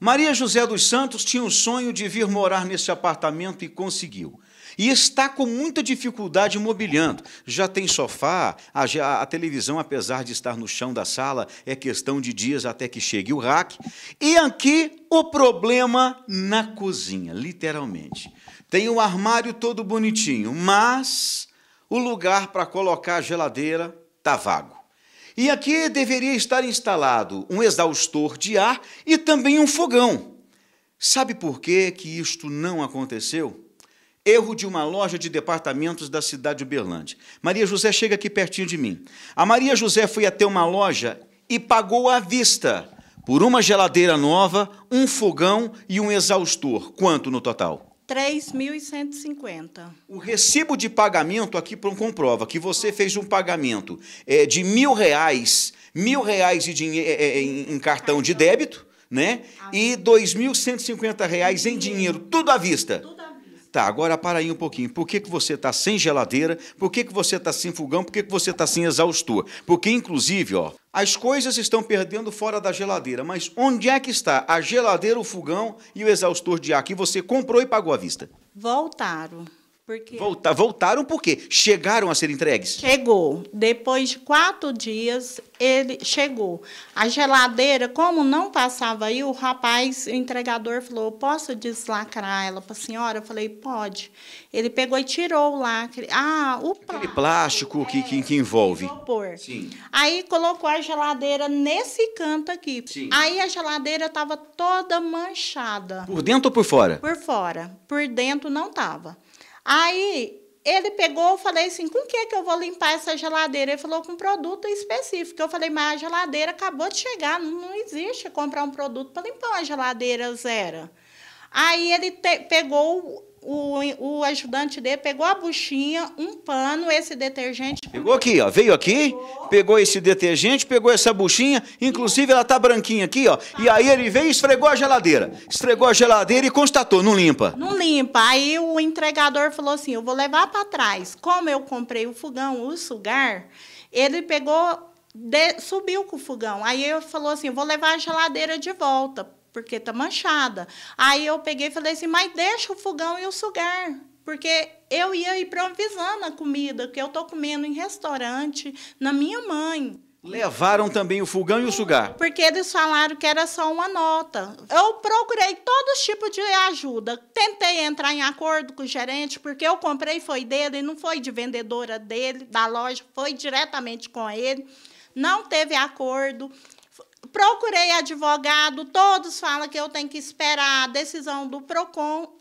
Maria José dos Santos tinha o sonho de vir morar nesse apartamento e conseguiu. E está com muita dificuldade mobiliando. Já tem sofá, a, a, televisão, apesar de estar no chão da sala, é questão de dias até que chegue o rack. E aqui o problema na cozinha, literalmente. Tem o um armário todo bonitinho, mas o lugar para colocar a geladeira está vago. E aqui deveria estar instalado um exaustor de ar e também um fogão. Sabe por que, que isto não aconteceu? Erro de uma loja de departamentos da cidade de Uberlândia. Maria José chega aqui pertinho de mim. A Maria José foi até uma loja e pagou à vista por uma geladeira nova, um fogão e um exaustor. Quanto no total? 3.150. O recibo de pagamento aqui comprova que você fez um pagamento é, de mil reais, mil reais de é, é, em, em cartão de débito, né? E 2.150 reais em dinheiro, tudo à vista. Tudo Tá, agora para aí um pouquinho. Por que, que você está sem geladeira? Por que, que você está sem fogão? Por que, que você está sem exaustor? Porque, inclusive, ó, as coisas estão perdendo fora da geladeira, mas onde é que está a geladeira, o fogão e o exaustor de ar que você comprou e pagou à vista? Voltaram. Porque... Volta, voltaram por quê? Chegaram a ser entregues? Chegou. Depois de quatro dias, ele chegou. A geladeira, como não passava aí, o rapaz, o entregador, falou: Posso deslacrar ela para a senhora? Eu falei: Pode. Ele pegou e tirou o lacre. Ah, o plástico. Aquele plástico que, é, que, que envolve. Isopor. Sim. Aí colocou a geladeira nesse canto aqui. Sim. Aí a geladeira estava toda manchada. Por dentro ou por fora? Por fora. Por dentro não estava. Aí ele pegou, eu falei assim: com que que eu vou limpar essa geladeira? Ele falou com um produto específico. Eu falei: mas a geladeira acabou de chegar, não, não existe comprar um produto para limpar uma geladeira zero. Aí ele te, pegou o, o ajudante dele pegou a buchinha, um pano, esse detergente. Pegou aqui, ó. Veio aqui, pegou, pegou esse detergente, pegou essa buchinha, inclusive ela tá branquinha aqui, ó. E aí ele veio e esfregou a geladeira. Esfregou a geladeira e constatou, não limpa. Não limpa. Aí o entregador falou assim: eu vou levar para trás. Como eu comprei o fogão, o sugar, ele pegou de, subiu com o fogão. Aí eu falou assim: vou levar a geladeira de volta porque tá manchada. Aí eu peguei e falei assim, mas deixa o fogão e o sugar, porque eu ia improvisando a comida que eu tô comendo em restaurante, na minha mãe. Levaram também o fogão e o sugar. Porque eles falaram que era só uma nota. Eu procurei todo tipo de ajuda. Tentei entrar em acordo com o gerente, porque eu comprei foi dele, não foi de vendedora dele, da loja, foi diretamente com ele. Não teve acordo. Procurei advogado, todos falam que eu tenho que esperar a decisão do PROCON